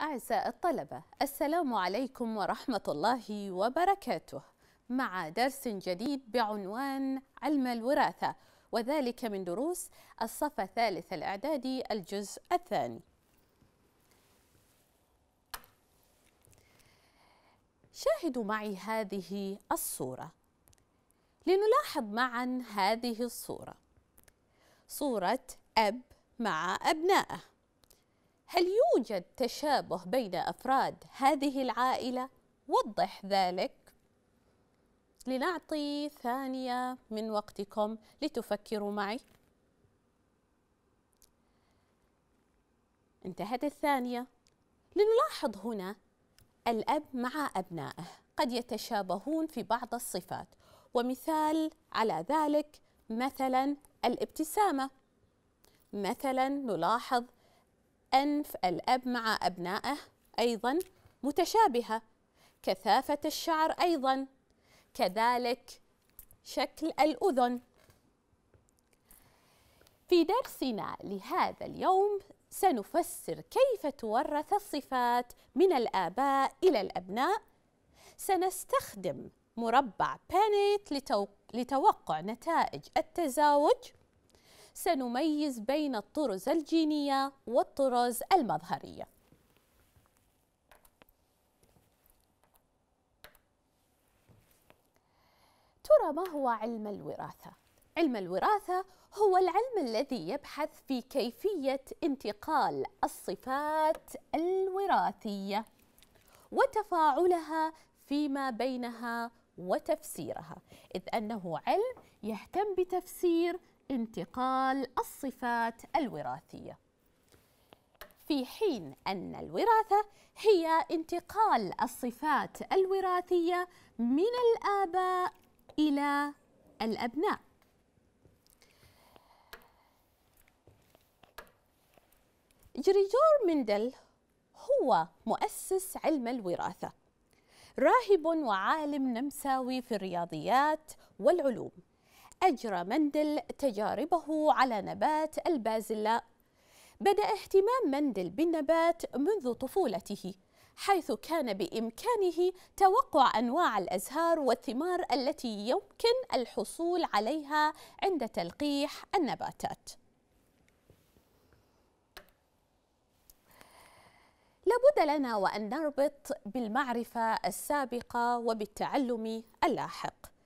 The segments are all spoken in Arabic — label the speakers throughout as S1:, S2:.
S1: أعزائي الطلبة السلام عليكم ورحمة الله وبركاته مع درس جديد بعنوان علم الوراثة وذلك من دروس الصف الثالث الإعدادي الجزء الثاني شاهدوا معي هذه الصورة لنلاحظ معا هذه الصورة صورة أب مع أبنائه هل يوجد تشابه بين أفراد هذه العائلة؟ وضح ذلك لنعطي ثانية من وقتكم لتفكروا معي انتهت الثانية لنلاحظ هنا الأب مع أبنائه قد يتشابهون في بعض الصفات ومثال على ذلك مثلا الابتسامة مثلا نلاحظ أنف الأب مع أبنائه أيضا متشابهة كثافة الشعر أيضا كذلك شكل الأذن في درسنا لهذا اليوم سنفسر كيف تورث الصفات من الآباء إلى الأبناء سنستخدم مربع بانيت لتوقع نتائج التزاوج سنميز بين الطرز الجينية والطرز المظهرية ترى ما هو علم الوراثة؟ علم الوراثة هو العلم الذي يبحث في كيفية انتقال الصفات الوراثية وتفاعلها فيما بينها وتفسيرها إذ أنه علم يهتم بتفسير انتقال الصفات الوراثيه في حين ان الوراثه هي انتقال الصفات الوراثيه من الاباء الى الابناء جريجور مندل هو مؤسس علم الوراثه راهب وعالم نمساوي في الرياضيات والعلوم أجرى مندل تجاربه على نبات البازلاء بدأ اهتمام مندل بالنبات منذ طفولته حيث كان بإمكانه توقع أنواع الأزهار والثمار التي يمكن الحصول عليها عند تلقيح النباتات لابد لنا وأن نربط بالمعرفة السابقة وبالتعلم اللاحق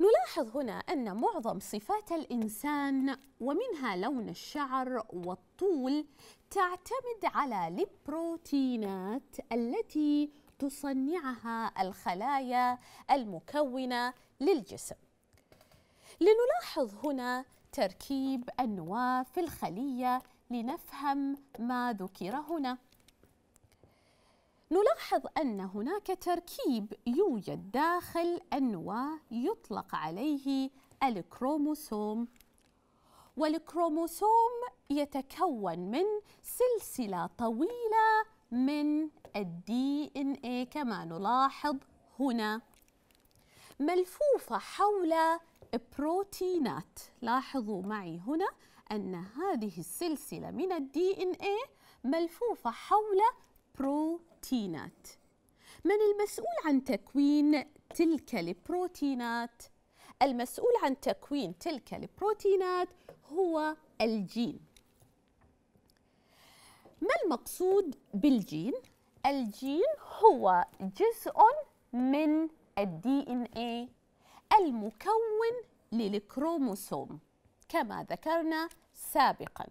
S1: نلاحظ هنا أن معظم صفات الإنسان ومنها لون الشعر والطول تعتمد على البروتينات التي تصنعها الخلايا المكونة للجسم. لنلاحظ هنا تركيب النواة في الخلية لنفهم ما ذكر هنا. نلاحظ أن هناك تركيب يوجد داخل النواة يطلق عليه الكروموسوم والكروموسوم يتكون من سلسلة طويلة من الدي ان اي كما نلاحظ هنا ملفوفة حول بروتينات لاحظوا معي هنا أن هذه السلسلة من الدي ان اي ملفوفة حول البروتينات من المسؤول عن تكوين تلك البروتينات المسؤول عن تكوين تلك البروتينات هو الجين ما المقصود بالجين الجين هو جزء من الدي ان اي المكون للكروموسوم كما ذكرنا سابقا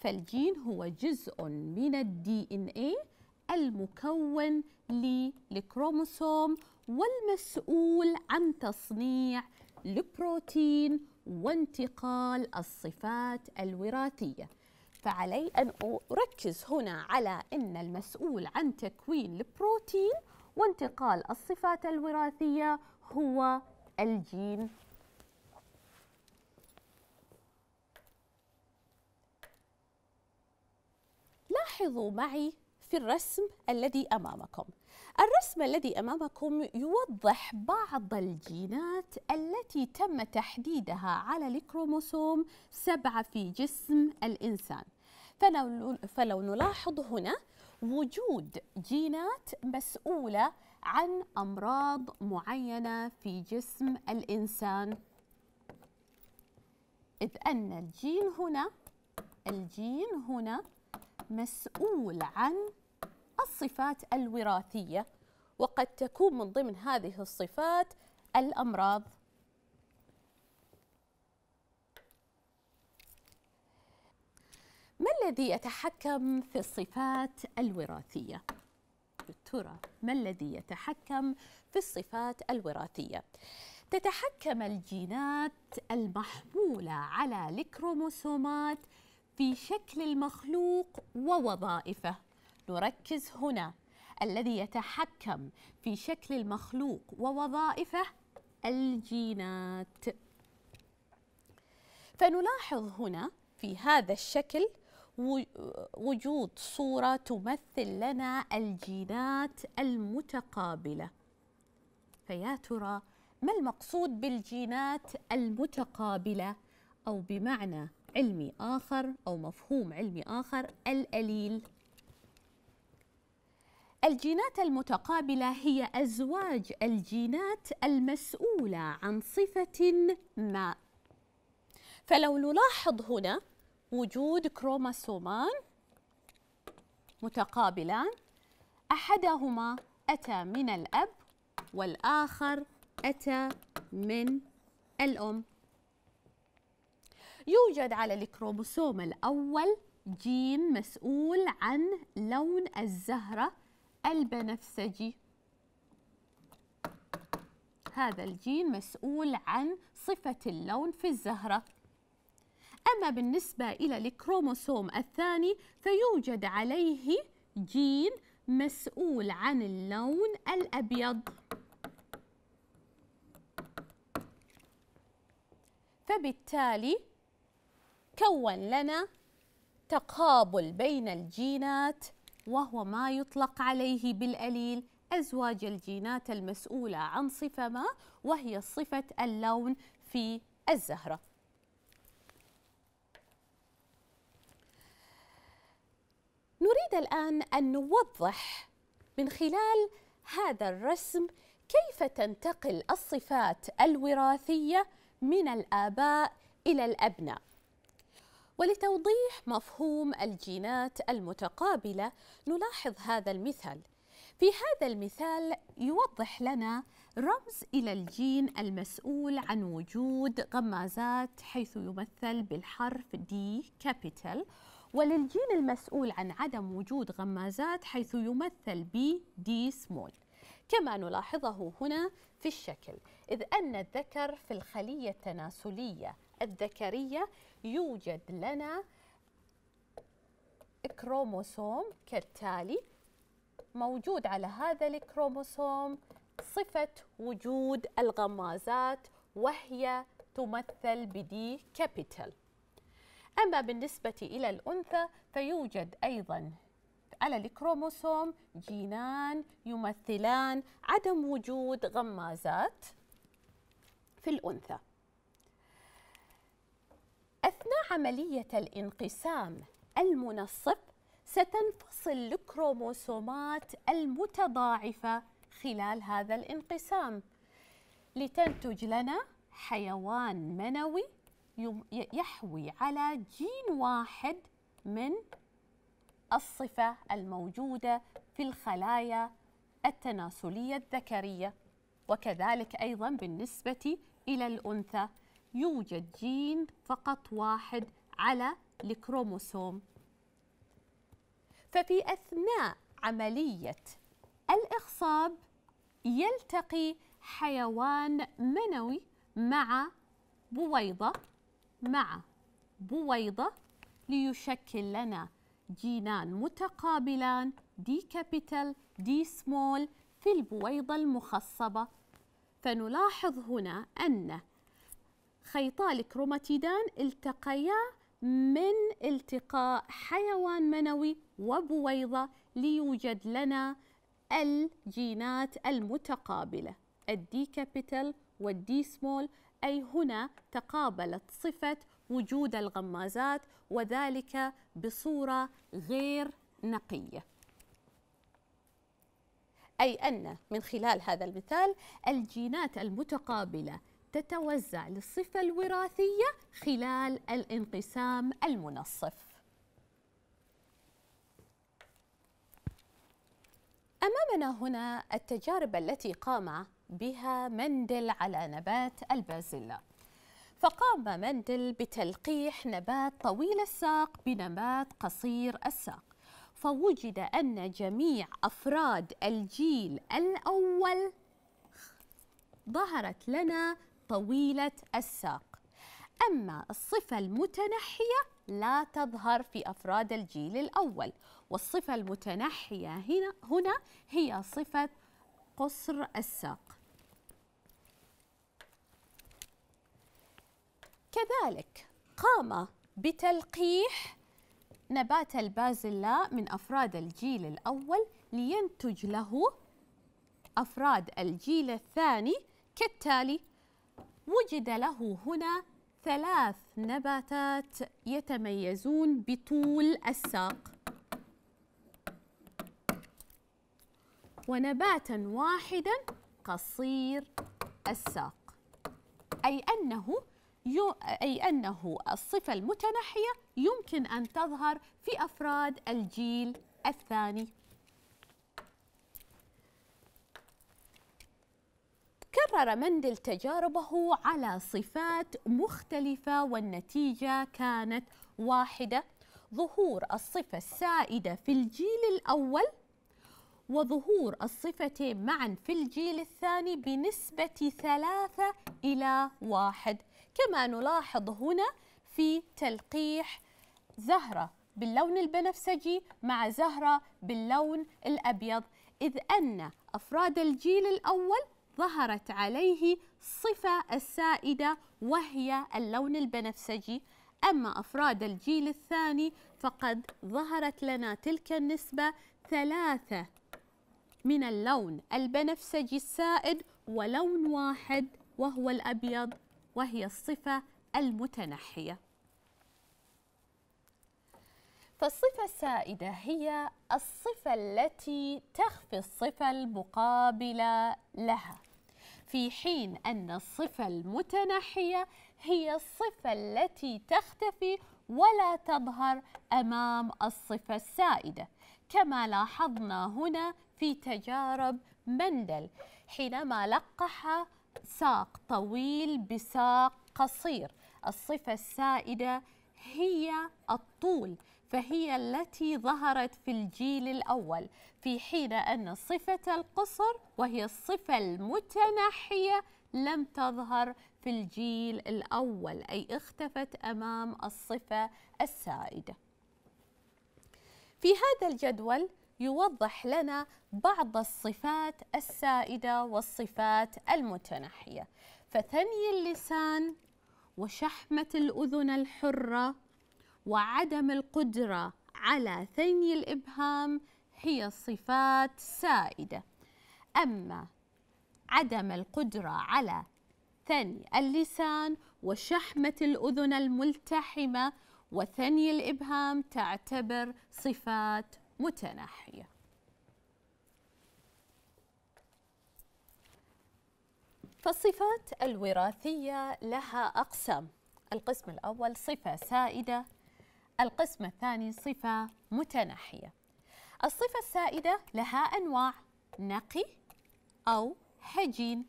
S1: فالجين هو جزء من الدي ان ايه المكون للكروموسوم والمسؤول عن تصنيع البروتين وانتقال الصفات الوراثيه فعلي ان اركز هنا على ان المسؤول عن تكوين البروتين وانتقال الصفات الوراثيه هو الجين لاحظوا معي في الرسم الذي أمامكم الرسم الذي أمامكم يوضح بعض الجينات التي تم تحديدها على الكروموسوم سبعة في جسم الإنسان فلو, فلو نلاحظ هنا وجود جينات مسؤولة عن أمراض معينة في جسم الإنسان إذ أن الجين هنا الجين هنا مسؤول عن الصفات الوراثية وقد تكون من ضمن هذه الصفات الأمراض ما الذي يتحكم في الصفات الوراثية؟ ترى ما الذي يتحكم في الصفات الوراثية؟ تتحكم الجينات المحمولة على الكروموسومات في شكل المخلوق ووظائفه نركز هنا الذي يتحكم في شكل المخلوق ووظائفه الجينات فنلاحظ هنا في هذا الشكل وجود صورة تمثل لنا الجينات المتقابلة فيا ترى ما المقصود بالجينات المتقابلة أو بمعنى علمي آخر أو مفهوم علمي آخر الأليل الجينات المتقابلة هي أزواج الجينات المسؤولة عن صفة ما فلو نلاحظ هنا وجود كروموسومان متقابلان أحدهما أتى من الأب والآخر أتى من الأم يوجد على الكروموسوم الأول جين مسؤول عن لون الزهرة البنفسجي هذا الجين مسؤول عن صفة اللون في الزهرة أما بالنسبة إلى الكروموسوم الثاني فيوجد عليه جين مسؤول عن اللون الأبيض فبالتالي كون لنا تقابل بين الجينات وهو ما يطلق عليه بالقليل أزواج الجينات المسؤولة عن صفة ما وهي صفة اللون في الزهرة نريد الآن أن نوضح من خلال هذا الرسم كيف تنتقل الصفات الوراثية من الآباء إلى الأبناء ولتوضيح مفهوم الجينات المتقابلة نلاحظ هذا المثال في هذا المثال يوضح لنا رمز إلى الجين المسؤول عن وجود غمازات حيث يمثل بالحرف دي كابيتال وللجين المسؤول عن عدم وجود غمازات حيث يمثل ب D سمول كما نلاحظه هنا في الشكل إذ أن الذكر في الخلية التناسلية الذكرية يوجد لنا كروموسوم كالتالي موجود على هذا الكروموسوم صفة وجود الغمازات وهي تمثل بدي كابيتال أما بالنسبة إلى الأنثى فيوجد أيضا على الكروموسوم جينان يمثلان عدم وجود غمازات في الأنثى أثناء عملية الانقسام المنصف ستنفصل الكروموسومات المتضاعفة خلال هذا الانقسام لتنتج لنا حيوان منوي يحوي على جين واحد من الصفة الموجودة في الخلايا التناسلية الذكرية وكذلك أيضا بالنسبة إلى الأنثى يوجد جين فقط واحد على الكروموسوم ففي أثناء عملية الإخصاب يلتقي حيوان منوي مع بويضة مع بويضة ليشكل لنا جينان متقابلان دي كابيتال دي سمول في البويضة المخصبة فنلاحظ هنا أن خيطا الكروماتيدان التقيا من التقاء حيوان منوي وبويضة ليوجد لنا الجينات المتقابلة الدي كابيتال والدي سمول أي هنا تقابلت صفة وجود الغمازات وذلك بصورة غير نقية أي أن من خلال هذا المثال الجينات المتقابلة تتوزع للصفة الوراثية خلال الانقسام المنصف أمامنا هنا التجارب التي قام بها مندل على نبات البازيلا فقام مندل بتلقيح نبات طويل الساق بنبات قصير الساق فوجد أن جميع أفراد الجيل الأول ظهرت لنا طويلة الساق أما الصفة المتنحية لا تظهر في أفراد الجيل الأول والصفة المتنحية هنا, هنا هي صفة قصر الساق كذلك قام بتلقيح نبات البازلاء من أفراد الجيل الأول لينتج له أفراد الجيل الثاني كالتالي وجد له هنا ثلاث نباتات يتميزون بطول الساق ونباتا واحدا قصير الساق أي أنه أي أنه الصفة المتنحية يمكن أن تظهر في أفراد الجيل الثاني كرر مندل تجاربه على صفات مختلفة والنتيجة كانت واحدة ظهور الصفة السائدة في الجيل الأول وظهور الصفتين معا في الجيل الثاني بنسبة ثلاثة إلى واحد كما نلاحظ هنا في تلقيح زهرة باللون البنفسجي مع زهرة باللون الأبيض إذ أن أفراد الجيل الأول ظهرت عليه الصفة السائدة وهي اللون البنفسجي أما أفراد الجيل الثاني فقد ظهرت لنا تلك النسبة ثلاثة من اللون البنفسجي السائد ولون واحد وهو الأبيض وهي الصفة المتنحية فالصفة السائدة هي الصفة التي تخفي الصفة المقابلة لها في حين أن الصفة المتنحية هي الصفة التي تختفي ولا تظهر أمام الصفة السائدة كما لاحظنا هنا في تجارب مندل حينما لقح ساق طويل بساق قصير الصفة السائدة هي الطول فهي التي ظهرت في الجيل الأول في حين أن صفة القصر وهي الصفة المتنحية لم تظهر في الجيل الأول أي اختفت أمام الصفة السائدة في هذا الجدول يوضح لنا بعض الصفات السائدة والصفات المتنحية فثني اللسان وشحمة الأذن الحرة وعدم القدرة على ثني الإبهام هي صفات سائدة أما عدم القدرة على ثني اللسان وشحمة الأذن الملتحمة وثني الإبهام تعتبر صفات متناحية فالصفات الوراثية لها أقسام القسم الأول صفة سائدة القسم الثاني صفة متناحية الصفة السائدة لها أنواع نقي أو هجين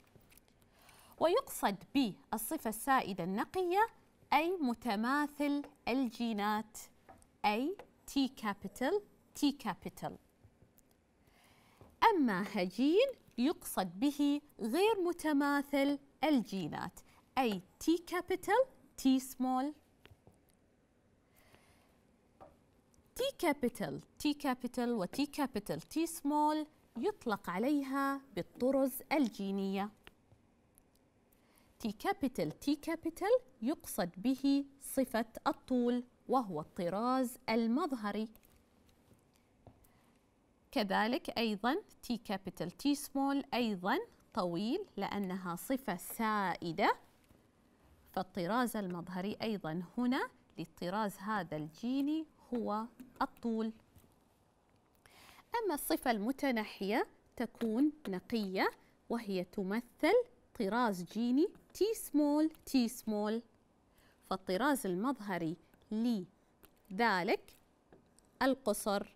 S1: ويقصد بالصفة السائدة النقية أي متماثل الجينات أي تي كابيتال تي كابيتال. أما هجين يقصد به غير متماثل الجينات أي تي كابيتال تي سمول تي كابيتال تي كابيتال وتي كابيتال تي سمول يطلق عليها بالطرز الجينية تي كابيتال تي كابيتال يقصد به صفة الطول وهو الطراز المظهري كذلك أيضا تي كابيتال تي سمول أيضا طويل لأنها صفة سائدة فالطراز المظهري أيضا هنا للطراز هذا الجيني هو الطول أما الصفة المتنحية تكون نقية وهي تمثل طراز جيني تي سمول تي سمول فالطراز المظهري لذلك القصر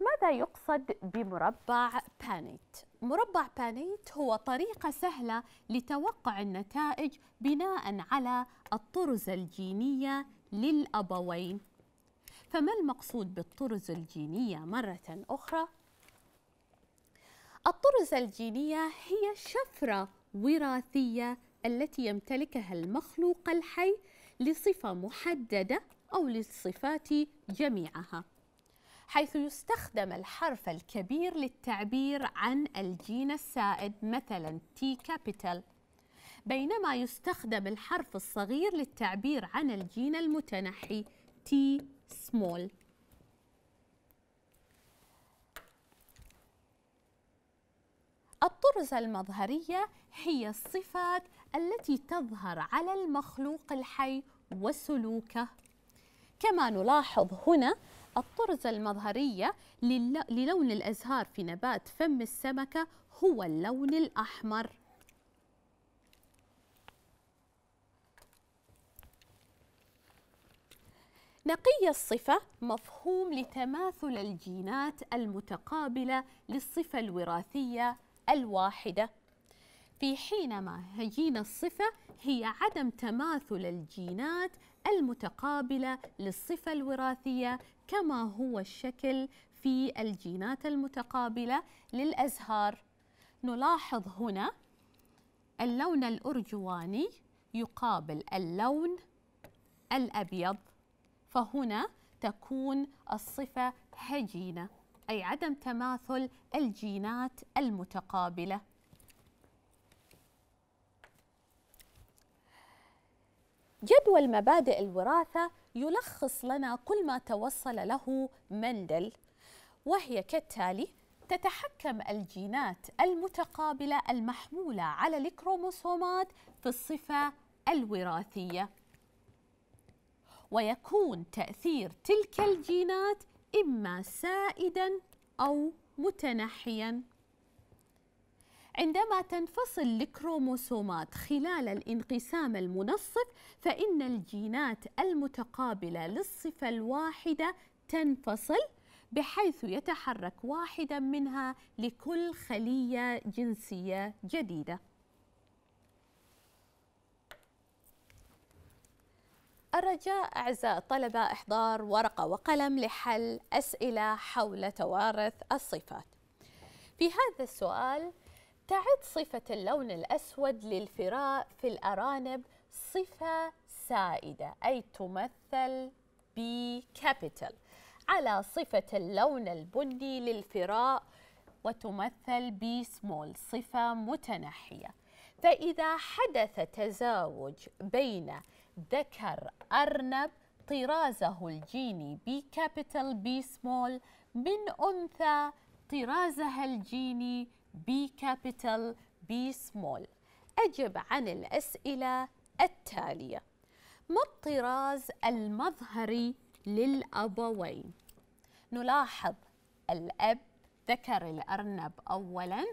S1: ماذا يقصد بمربع بانيت مربع بانيت هو طريقة سهلة لتوقع النتائج بناء على الطرز الجينية للأبوين فما المقصود بالطرز الجينية مرة أخرى؟ الطرز الجينية هي شفرة وراثية التي يمتلكها المخلوق الحي لصفة محددة أو للصفات جميعها حيث يستخدم الحرف الكبير للتعبير عن الجين السائد مثلا تي كابيتال بينما يستخدم الحرف الصغير للتعبير عن الجين المتنحي تي سمول الطرز المظهرية هي الصفات التي تظهر على المخلوق الحي وسلوكه كما نلاحظ هنا الطرزة المظهرية للون الأزهار في نبات فم السمكة هو اللون الأحمر نقي الصفة مفهوم لتماثل الجينات المتقابلة للصفة الوراثية الواحدة في حينما جين الصفة هي عدم تماثل الجينات المتقابلة للصفة الوراثية كما هو الشكل في الجينات المتقابلة للأزهار نلاحظ هنا اللون الأرجواني يقابل اللون الأبيض فهنا تكون الصفة هجينة أي عدم تماثل الجينات المتقابلة جدول مبادئ الوراثة يلخص لنا كل ما توصل له مندل وهي كالتالي تتحكم الجينات المتقابلة المحمولة على الكروموسومات في الصفة الوراثية ويكون تأثير تلك الجينات إما سائدا أو متنحيا عندما تنفصل الكروموسومات خلال الانقسام المنصف فإن الجينات المتقابلة للصفة الواحدة تنفصل بحيث يتحرك واحدا منها لكل خلية جنسية جديدة الرجاء أعزائي الطلبة إحضار ورقة وقلم لحل أسئلة حول توارث الصفات في هذا السؤال تعد صفة اللون الأسود للفراء في الأرانب صفة سائدة أي تمثل ب capital على صفة اللون البني للفراء وتمثل ب small صفة متنحية فإذا حدث تزاوج بين ذكر أرنب طرازه الجيني ب capital ب small من أنثى طرازها الجيني بي كابيتال بي سمول أجب عن الأسئلة التالية ما الطراز المظهري للأبوين؟ نلاحظ الأب ذكر الأرنب أولاً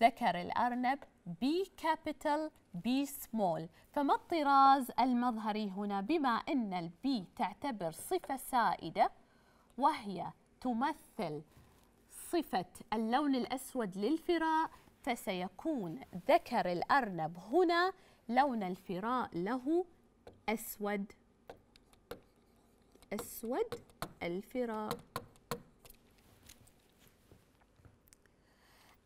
S1: ذكر الأرنب بي كابيتال بي سمول فما الطراز المظهري هنا بما أن البي تعتبر صفة سائدة وهي تمثل صفة اللون الأسود للفراء فسيكون ذكر الأرنب هنا لون الفراء له أسود أسود الفراء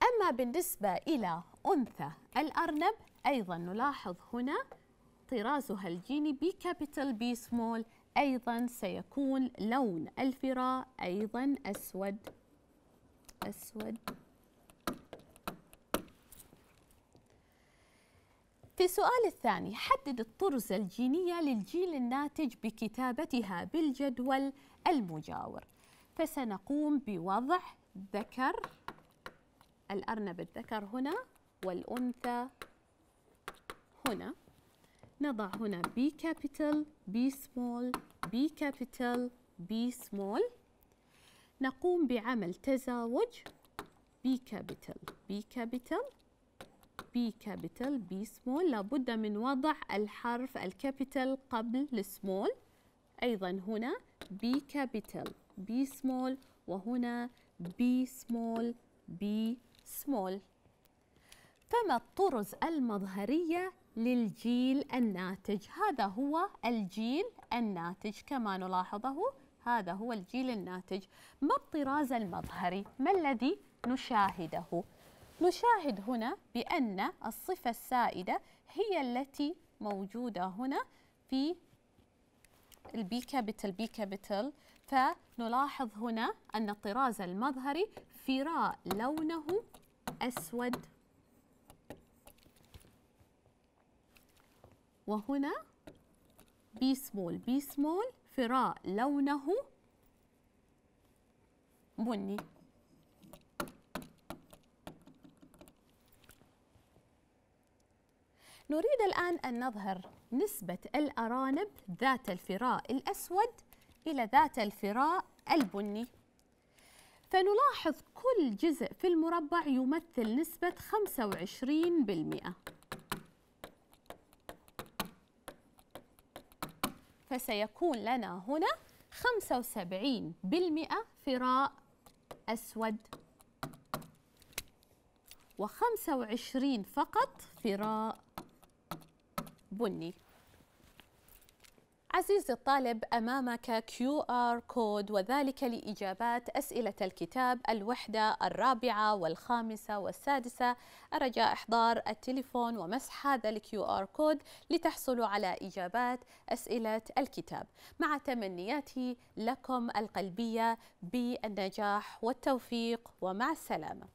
S1: أما بالنسبة إلى أنثى الأرنب أيضا نلاحظ هنا طرازها الجيني بي كابيتال بي سمول أيضا سيكون لون الفراء أيضا أسود أسود في السؤال الثاني حدد الطرزة الجينية للجيل الناتج بكتابتها بالجدول المجاور فسنقوم بوضع ذكر الأرنب الذكر هنا والأنثى هنا نضع هنا B capital B small B capital B small نقوم بعمل تزاوج بي كابيتال بي كابيتال بي كابيتال بي سمول لابد من وضع الحرف الكابيتال قبل السمول أيضا هنا بي كابيتال بي سمول وهنا بي small بي small فما الطرز المظهرية للجيل الناتج هذا هو الجيل الناتج كما نلاحظه هذا هو الجيل الناتج ما الطراز المظهري ما الذي نشاهده نشاهد هنا بأن الصفة السائدة هي التي موجودة هنا في البي كابيتال بي كابيتال فنلاحظ هنا أن الطراز المظهري فراء لونه أسود وهنا بي سمول بي سمول فراء لونه بني نريد الآن أن نظهر نسبة الأرانب ذات الفراء الأسود إلى ذات الفراء البني فنلاحظ كل جزء في المربع يمثل نسبة 25% فسيكون لنا هنا 75% فراء أسود و25 فقط فراء بني عزيزي الطالب أمامك كيو آر كود وذلك لإجابات أسئلة الكتاب الوحدة الرابعة والخامسة والسادسة أرجاء إحضار التليفون ومسح هذا الكيو آر كود لتحصلوا على إجابات أسئلة الكتاب مع تمنياتي لكم القلبية بالنجاح والتوفيق ومع السلامة